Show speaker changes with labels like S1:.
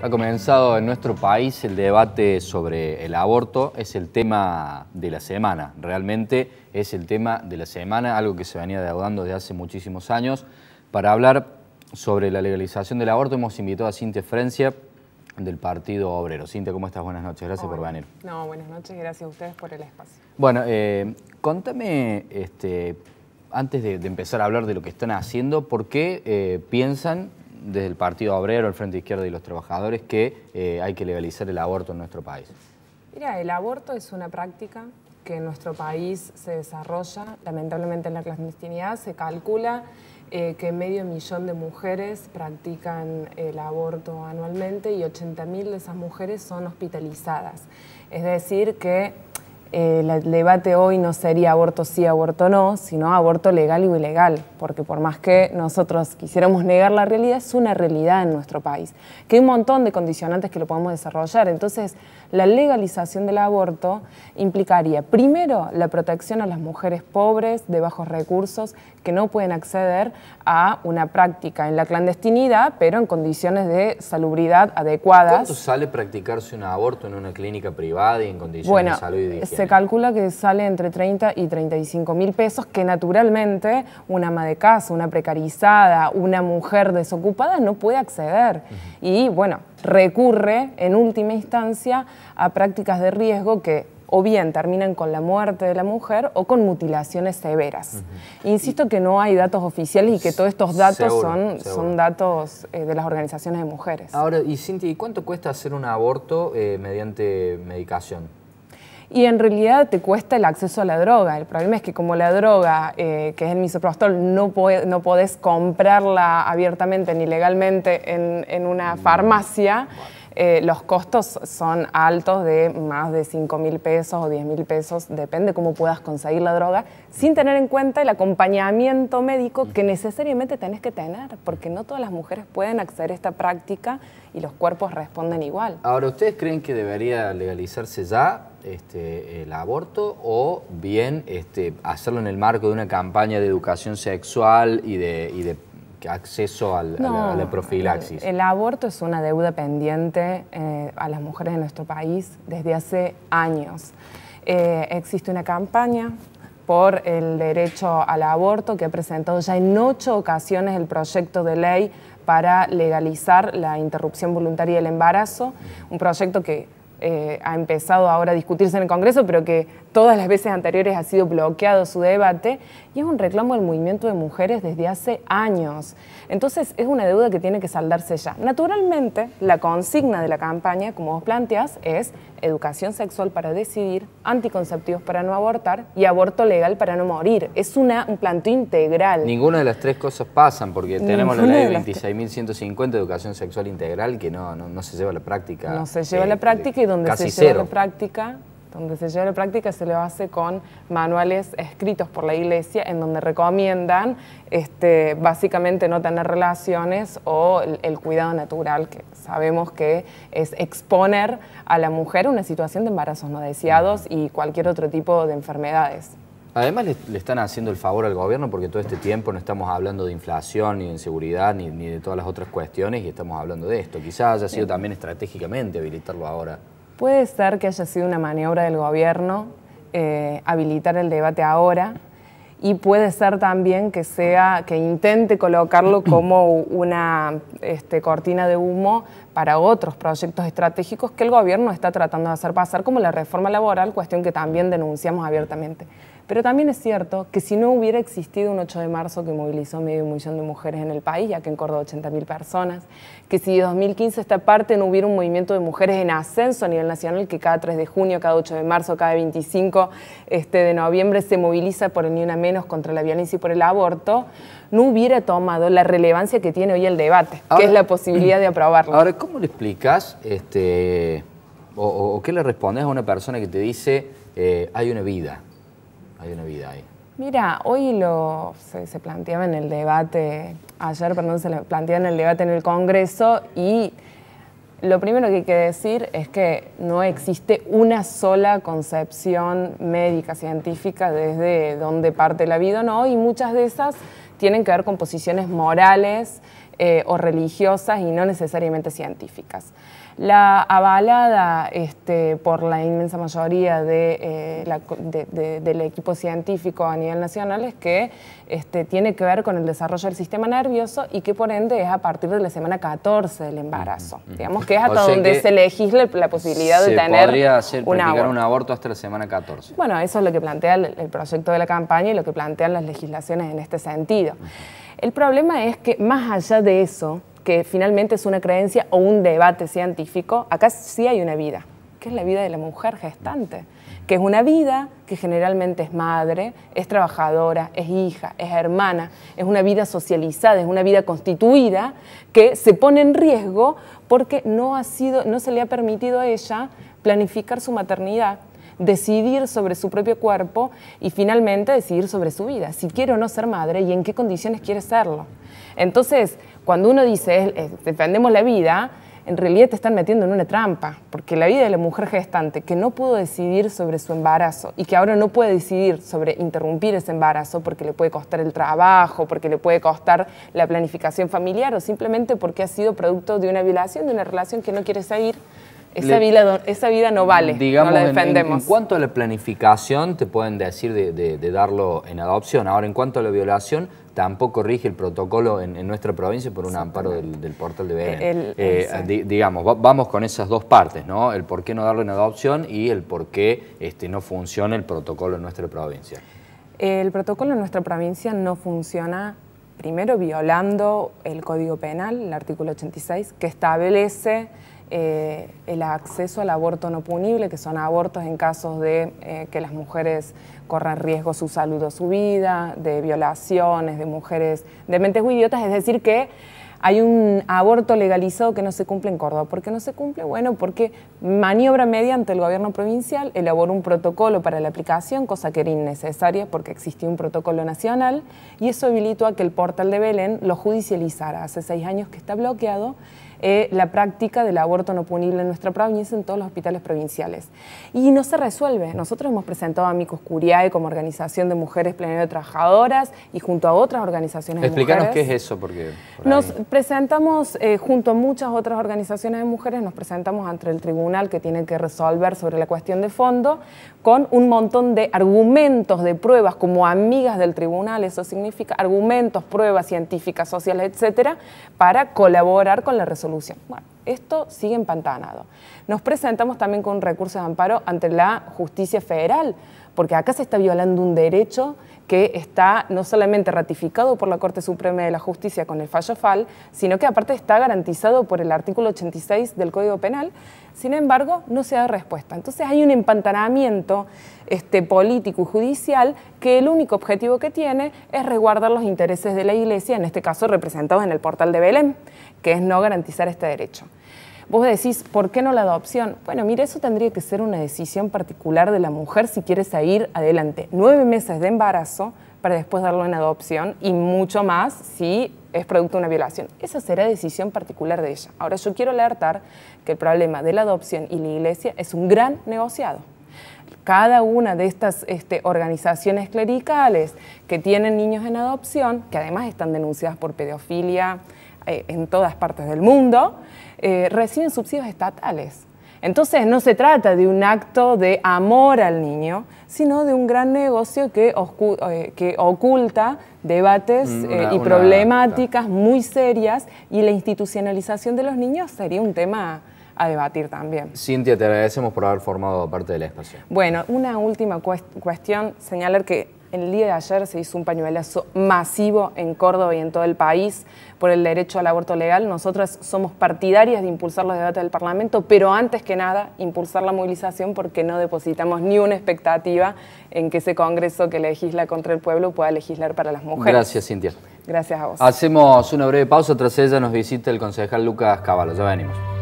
S1: Ha comenzado en nuestro país el debate sobre el aborto, es el tema de la semana, realmente es el tema de la semana, algo que se venía deudando desde hace muchísimos años. Para hablar sobre la legalización del aborto hemos invitado a Cintia Frencia del Partido Obrero. Cintia, ¿cómo estás? Buenas noches, gracias por venir.
S2: No, buenas noches, gracias a ustedes por el espacio.
S1: Bueno, eh, contame, este, antes de, empezar a hablar de lo que están haciendo, ¿por qué eh, piensan desde el Partido Obrero, el Frente Izquierdo y los Trabajadores que eh, hay que legalizar el aborto en nuestro país?
S2: Mira, el aborto es una práctica que en nuestro país se desarrolla, lamentablemente en la clandestinidad, se calcula eh, que medio millón de mujeres practican el aborto anualmente y 80.000 de esas mujeres son hospitalizadas. Es decir, que eh, el debate hoy no sería aborto sí, aborto no, sino aborto legal y ilegal, porque por más que nosotros quisiéramos negar la realidad, es una realidad en nuestro país, que hay un montón de condicionantes que lo podemos desarrollar. Entonces, la legalización del aborto implicaría, primero, la protección a las mujeres pobres, de bajos recursos, que no pueden acceder a una práctica en la clandestinidad, pero en condiciones de salubridad adecuadas. ¿Cuánto
S1: sale practicarse un aborto en una clínica privada y en condiciones de salud y higiene?
S2: se calcula que sale entre 30 y 35 mil pesos, que naturalmente una ama de casa, una precarizada, una mujer desocupada no puede acceder. Y bueno, recurre en última instancia a prácticas de riesgo que o bien terminan con la muerte de la mujer o con mutilaciones severas. Insisto que no hay datos oficiales y que todos estos datos son, son datos eh, de las organizaciones de mujeres. Ahora,
S1: y Cinti, ¿cuánto cuesta hacer un aborto eh, mediante medicación?
S2: y en realidad te cuesta el acceso a la droga. El problema es que como la droga, eh, que es el misoprostol, no, no podés comprarla abiertamente ni legalmente en, una farmacia, eh, los costos son altos de más de 5 mil pesos o 10 mil pesos, depende cómo puedas conseguir la droga, sin tener en cuenta el acompañamiento médico que necesariamente tenés que tener, porque no todas las mujeres pueden acceder a esta práctica y los cuerpos responden igual.
S1: Ahora, ¿ustedes creen que debería legalizarse ya este, el aborto o bien este, hacerlo en el marco de una campaña de educación sexual y de, y de acceso al, a, la, profilaxis? El,
S2: aborto es una deuda pendiente eh, a las mujeres de nuestro país desde hace años. Eh, existe una campaña por el derecho al aborto que ha presentado ya en ocho ocasiones el proyecto de ley para legalizar la interrupción voluntaria del embarazo, un proyecto que eh, ha empezado ahora a discutirse en el Congreso, pero que todas las veces anteriores ha sido bloqueado su debate y es un reclamo del movimiento de mujeres desde hace años. Entonces es una deuda que tiene que saldarse ya. Naturalmente, la consigna de la campaña, como vos planteas, es educación sexual para decidir, anticonceptivos para no abortar y aborto legal para no morir. Es una, un planteo integral.
S1: Ninguna de las tres cosas pasan porque tenemos la ley 26.150 de educación sexual integral que no, no, se lleva a la práctica. No se lleva a la eh, práctica
S2: y donde se lleva a la práctica donde se lleva la práctica se lo hace con manuales escritos por la iglesia en donde recomiendan este, básicamente no tener relaciones o el, cuidado natural que sabemos que es exponer a la mujer a una situación de embarazos no deseados y cualquier otro tipo de enfermedades.
S1: Además le, están haciendo el favor al gobierno porque todo este tiempo no estamos hablando de inflación, ni de inseguridad, ni de todas las otras cuestiones y estamos hablando de esto. Quizás haya sido también estratégicamente habilitarlo ahora.
S2: Puede ser que haya sido una maniobra del gobierno eh, habilitar el debate ahora y puede ser también que sea que intente colocarlo como una este, cortina de humo para otros proyectos estratégicos que el gobierno está tratando de hacer pasar como la reforma laboral, cuestión que también denunciamos abiertamente. Pero también es cierto que si no hubiera existido un 8 de marzo que movilizó medio millón de mujeres en el país, ya que en Córdoba 80.000 personas, que si de 2015 esta parte no hubiera un movimiento de mujeres en ascenso a nivel nacional, que cada 3 de junio, cada 8 de marzo, cada 25 este, de noviembre se moviliza por el ni una menos contra la violencia y por el aborto, no hubiera tomado la relevancia que tiene hoy el debate, que es la posibilidad de
S1: aprobarlo. Ahora, ¿cómo le explicas este, o, qué le respondes a una persona que te dice eh, hay una vida? hay una vida ahí.
S2: Mira, hoy lo, se, se, planteaba en el debate, ayer, perdón, se planteaba en el debate en el Congreso y lo primero que hay que decir es que no existe una sola concepción médica, científica, desde dónde parte la vida o no, y muchas de esas tienen que ver con posiciones morales, eh, o religiosas y no necesariamente científicas. La avalada este, por la inmensa mayoría eh, del equipo científico a nivel nacional es que este, tiene que ver con el desarrollo del sistema nervioso y que por ende es a partir de la semana 14 del embarazo. Digamos que es hasta donde se legisla la posibilidad de tener.
S1: un aborto. un aborto hasta la semana 14.
S2: Bueno, eso es lo que plantea el, proyecto de la campaña y lo que plantean las legislaciones en este sentido. El problema es que más allá de eso, que finalmente es una creencia o un debate científico, acá sí hay una vida, que es la vida de la mujer gestante, que es una vida que generalmente es madre, es trabajadora, es hija, es hermana, es una vida socializada, es una vida constituida que se pone en riesgo porque no, ha sido, no se le ha permitido a ella planificar su maternidad decidir sobre su propio cuerpo y finalmente decidir sobre su vida, si quiere o no ser madre y en qué condiciones quiere serlo. Entonces, cuando uno dice, defendemos la vida, en realidad te están metiendo en una trampa, porque la vida de la mujer gestante que no pudo decidir sobre su embarazo y que ahora no puede decidir sobre interrumpir ese embarazo porque le puede costar el trabajo, porque le puede costar la planificación familiar o simplemente porque ha sido producto de una violación, de una relación que no quiere seguir, esa, vida, esa vida no vale, no la defendemos. En,
S1: cuanto a la planificación, te pueden decir de, darlo en adopción. Ahora, en cuanto a la violación, tampoco rige el protocolo en, nuestra provincia por un amparo del, portal de BN. Eh, digamos, vamos con esas dos partes, ¿no? El por qué no darlo en adopción y el por qué este, no funciona el protocolo en nuestra provincia.
S2: El protocolo en nuestra provincia no funciona primero violando el Código Penal, el artículo 86, que establece eh, el acceso al aborto no punible, que son abortos en casos de eh, que las mujeres corran riesgo su salud o su vida, de violaciones, de mujeres de mentes idiotas, es decir que hay un aborto legalizado que no se cumple en Córdoba. ¿Por qué no se cumple? Bueno, porque maniobra mediante el gobierno provincial, elaboró un protocolo para la aplicación, cosa que era innecesaria porque existía un protocolo nacional, y eso habilitó a que el portal de Belén lo judicializara. Hace seis años que está bloqueado eh, la práctica del aborto no punible en nuestra provincia, en todos los hospitales provinciales. Y no se resuelve. Nosotros hemos presentado a Micos Curiae como organización de mujeres plenarias trabajadoras y junto a otras organizaciones de mujeres. qué es
S1: eso, porque... nos
S2: presentamos, eh, junto a muchas otras organizaciones de mujeres, nos presentamos ante el tribunal que tiene que resolver sobre la cuestión de fondo con un montón de argumentos, de pruebas, como amigas del tribunal, eso significa argumentos, pruebas científicas, sociales, etcétera, para colaborar con la resolución bueno, esto sigue empantanado. Nos presentamos también con recursos de amparo ante la justicia federal, porque acá se está violando un derecho que está no solamente ratificado por la Corte Suprema de la Justicia con el fallo FAL, sino que aparte está garantizado por el artículo 86 del Código Penal, sin embargo, no se da respuesta. Entonces hay un empantanamiento este, político y judicial que el único objetivo que tiene es resguardar los intereses de la Iglesia, en este caso representados en el portal de Belén, que es no garantizar este derecho. Vos decís, ¿por qué no la adopción? Bueno, mira, eso tendría que ser una decisión particular de la mujer si quiere salir adelante. Nueve meses de embarazo para después darlo en adopción y mucho más si es producto de una violación. Esa será decisión particular de ella. Ahora yo quiero alertar que el problema de la adopción y la iglesia es un gran negociado cada una de estas este, organizaciones clericales que tienen niños en adopción, que además están denunciadas por pedofilia, eh, en todas partes del mundo, eh, reciben subsidios estatales. Entonces no se trata de un acto de amor al niño, sino de un gran negocio que, eh, oculta debates mm, y problemáticas muy serias y la institucionalización de los niños sería un tema a debatir también.
S1: Cintia, te agradecemos por haber formado parte la espacio.
S2: Bueno, una última cuestión, señalar que el día de ayer se hizo un pañuelazo masivo en Córdoba y en todo el país por el derecho al aborto legal. Nosotras somos partidarias de impulsar los debates del Parlamento, pero antes que nada, impulsar la movilización porque no depositamos ni una expectativa en que ese Congreso que legisla contra el pueblo pueda legislar para las mujeres. Gracias,
S1: Cintia. Gracias a vos. Hacemos una breve pausa, tras ella nos visita el concejal Lucas Caballo. Ya venimos.